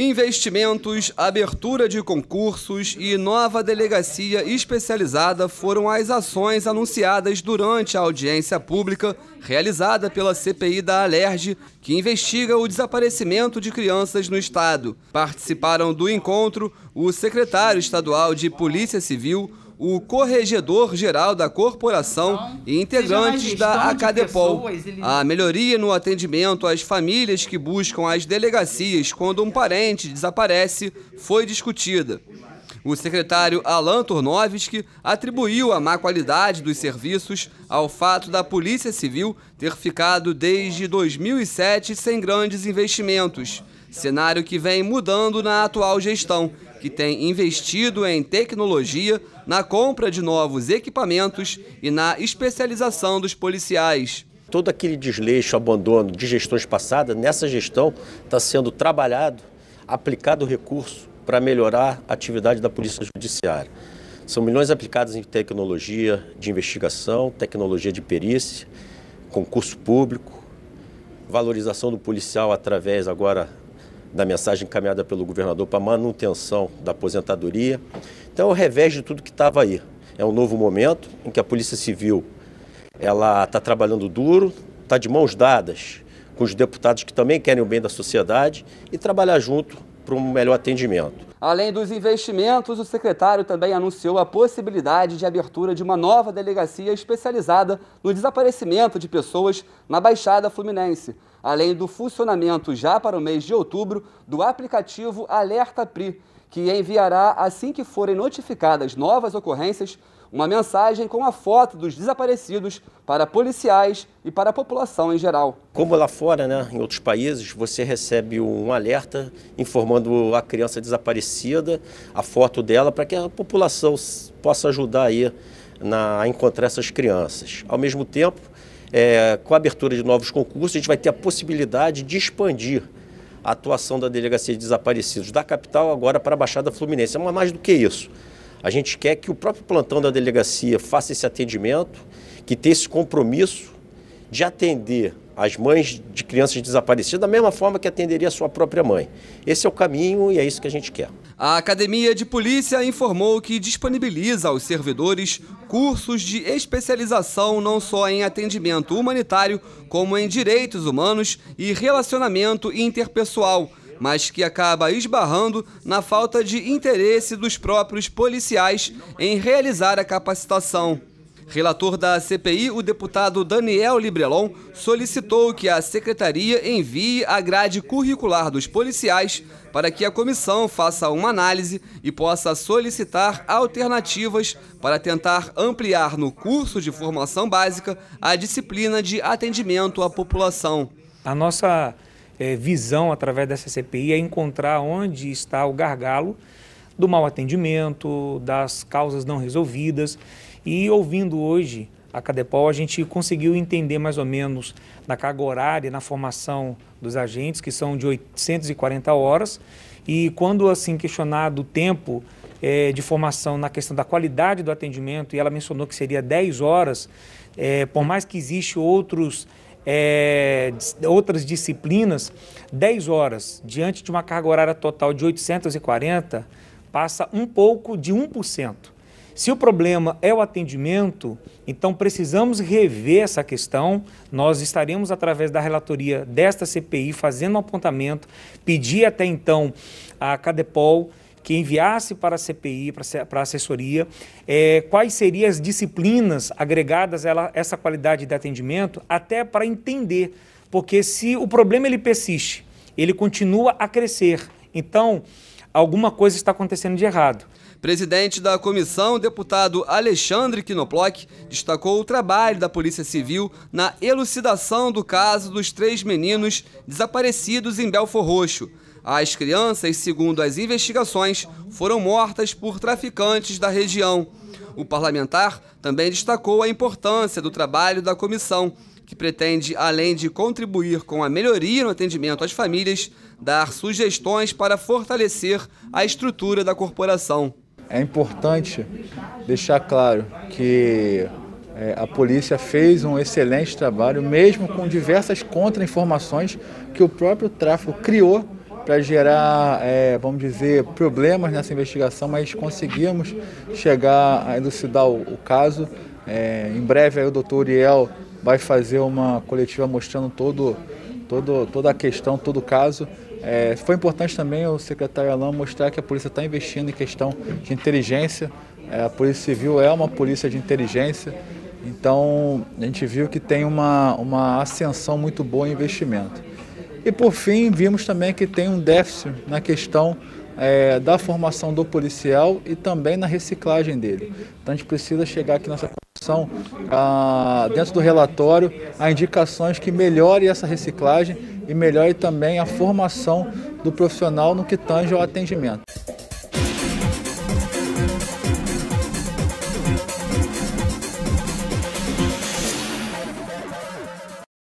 Investimentos, abertura de concursos e nova delegacia especializada foram as ações anunciadas durante a audiência pública realizada pela CPI da Alerj, que investiga o desaparecimento de crianças no estado. Participaram do encontro o secretário estadual de Polícia Civil, o corregedor-geral da corporação então, e integrantes da Acadepol. Pessoas, ele... A melhoria no atendimento às famílias que buscam as delegacias quando um parente desaparece foi discutida. O secretário Alan Turnovski atribuiu a má qualidade dos serviços ao fato da Polícia Civil ter ficado desde 2007 sem grandes investimentos, cenário que vem mudando na atual gestão que tem investido em tecnologia, na compra de novos equipamentos e na especialização dos policiais. Todo aquele desleixo, abandono de gestões passadas, nessa gestão está sendo trabalhado, aplicado recurso para melhorar a atividade da Polícia Judiciária. São milhões aplicados em tecnologia de investigação, tecnologia de perícia, concurso público, valorização do policial através agora da mensagem encaminhada pelo governador para manutenção da aposentadoria. Então, é o revés de tudo que estava aí. É um novo momento em que a Polícia Civil ela está trabalhando duro, está de mãos dadas com os deputados que também querem o bem da sociedade e trabalhar junto para um melhor atendimento. Além dos investimentos, o secretário também anunciou a possibilidade de abertura de uma nova delegacia especializada no desaparecimento de pessoas na Baixada Fluminense, além do funcionamento já para o mês de outubro do aplicativo Alerta PRI, que enviará assim que forem notificadas novas ocorrências uma mensagem com a foto dos desaparecidos para policiais e para a população em geral. Como lá fora, né, em outros países, você recebe um alerta informando a criança desaparecida, a foto dela, para que a população possa ajudar aí na, a encontrar essas crianças. Ao mesmo tempo, é, com a abertura de novos concursos, a gente vai ter a possibilidade de expandir a atuação da Delegacia de Desaparecidos da capital agora para a Baixada Fluminense. É mais do que isso. A gente quer que o próprio plantão da delegacia faça esse atendimento, que tenha esse compromisso de atender as mães de crianças desaparecidas da mesma forma que atenderia a sua própria mãe. Esse é o caminho e é isso que a gente quer. A Academia de Polícia informou que disponibiliza aos servidores cursos de especialização não só em atendimento humanitário, como em direitos humanos e relacionamento interpessoal mas que acaba esbarrando na falta de interesse dos próprios policiais em realizar a capacitação. Relator da CPI, o deputado Daniel Librelon solicitou que a secretaria envie a grade curricular dos policiais para que a comissão faça uma análise e possa solicitar alternativas para tentar ampliar no curso de formação básica a disciplina de atendimento à população. A nossa é, visão através dessa CPI é encontrar onde está o gargalo do mau atendimento, das causas não resolvidas. E ouvindo hoje a Cadepol, a gente conseguiu entender mais ou menos na carga horária, na formação dos agentes, que são de 840 horas. E quando assim questionado o tempo é, de formação na questão da qualidade do atendimento, e ela mencionou que seria 10 horas, é, por mais que existam outros é, outras disciplinas, 10 horas, diante de uma carga horária total de 840, passa um pouco de 1%. Se o problema é o atendimento, então precisamos rever essa questão. Nós estaremos, através da relatoria desta CPI, fazendo um apontamento, pedir até então a Cadepol que enviasse para a CPI, para a assessoria, é, quais seriam as disciplinas agregadas a essa qualidade de atendimento, até para entender, porque se o problema ele persiste, ele continua a crescer, então alguma coisa está acontecendo de errado. Presidente da comissão, deputado Alexandre Kinoplock, destacou o trabalho da Polícia Civil na elucidação do caso dos três meninos desaparecidos em Belfor Roxo. As crianças, segundo as investigações, foram mortas por traficantes da região. O parlamentar também destacou a importância do trabalho da comissão, que pretende, além de contribuir com a melhoria no atendimento às famílias, dar sugestões para fortalecer a estrutura da corporação. É importante deixar claro que é, a polícia fez um excelente trabalho, mesmo com diversas contra-informações que o próprio tráfico criou para gerar, é, vamos dizer, problemas nessa investigação, mas conseguimos chegar a elucidar o, o caso. É, em breve aí, o doutor Uriel vai fazer uma coletiva mostrando todo, todo, toda a questão, todo o caso. É, foi importante também o secretário Alain mostrar que a polícia está investindo em questão de inteligência. É, a Polícia Civil é uma polícia de inteligência, então a gente viu que tem uma, uma ascensão muito boa em investimento. E por fim, vimos também que tem um déficit na questão é, da formação do policial e também na reciclagem dele. Então a gente precisa chegar aqui nessa comissão, ah, dentro do relatório, a indicações que melhore essa reciclagem e melhore também a formação do profissional no que tange ao atendimento.